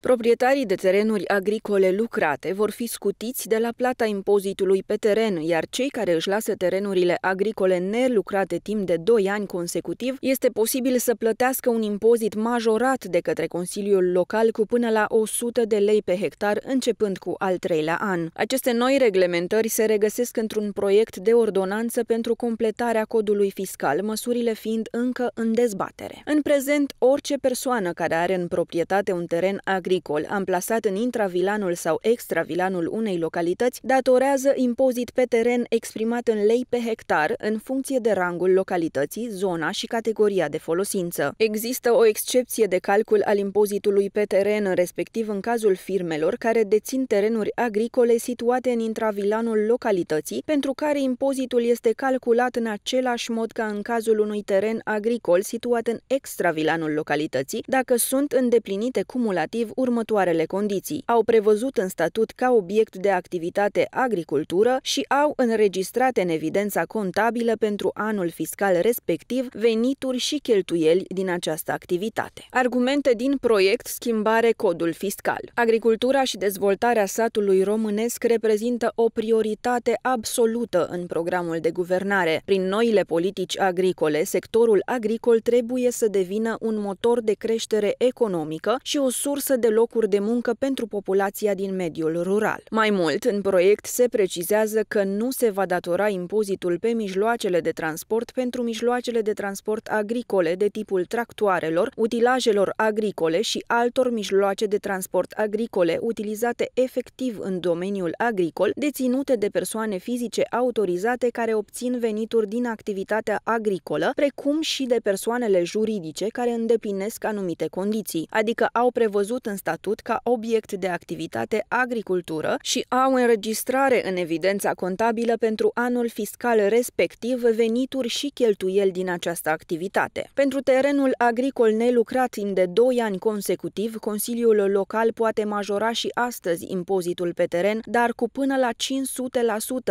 Proprietarii de terenuri agricole lucrate vor fi scutiți de la plata impozitului pe teren, iar cei care își lasă terenurile agricole nelucrate timp de 2 ani consecutiv, este posibil să plătească un impozit majorat de către Consiliul Local cu până la 100 de lei pe hectar, începând cu al treilea an. Aceste noi reglementări se regăsesc într-un proiect de ordonanță pentru completarea codului fiscal, măsurile fiind încă în dezbatere. În prezent, orice persoană care are în proprietate un teren agricol agricol amplasat în intravilanul sau extravilanul unei localități datorează impozit pe teren exprimat în lei pe hectar în funcție de rangul localității, zona și categoria de folosință. Există o excepție de calcul al impozitului pe teren, respectiv în cazul firmelor care dețin terenuri agricole situate în intravilanul localității, pentru care impozitul este calculat în același mod ca în cazul unui teren agricol situat în extravilanul localității, dacă sunt îndeplinite cumulativ următoarele condiții. Au prevăzut în statut ca obiect de activitate agricultură și au înregistrat în evidența contabilă pentru anul fiscal respectiv venituri și cheltuieli din această activitate. Argumente din proiect Schimbare codul fiscal. Agricultura și dezvoltarea satului românesc reprezintă o prioritate absolută în programul de guvernare. Prin noile politici agricole, sectorul agricol trebuie să devină un motor de creștere economică și o sursă de de locuri de muncă pentru populația din mediul rural. Mai mult, în proiect se precizează că nu se va datora impozitul pe mijloacele de transport pentru mijloacele de transport agricole de tipul tractoarelor, utilajelor agricole și altor mijloace de transport agricole utilizate efectiv în domeniul agricol, deținute de persoane fizice autorizate care obțin venituri din activitatea agricolă, precum și de persoanele juridice care îndeplinesc anumite condiții, adică au prevăzut în statut ca obiect de activitate agricultură și au înregistrare în evidența contabilă pentru anul fiscal respectiv venituri și cheltuieli din această activitate. Pentru terenul agricol nelucrat timp de 2 ani consecutiv, Consiliul Local poate majora și astăzi impozitul pe teren, dar cu până la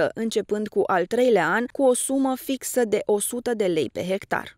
500%, începând cu al treilea an, cu o sumă fixă de 100 de lei pe hectar.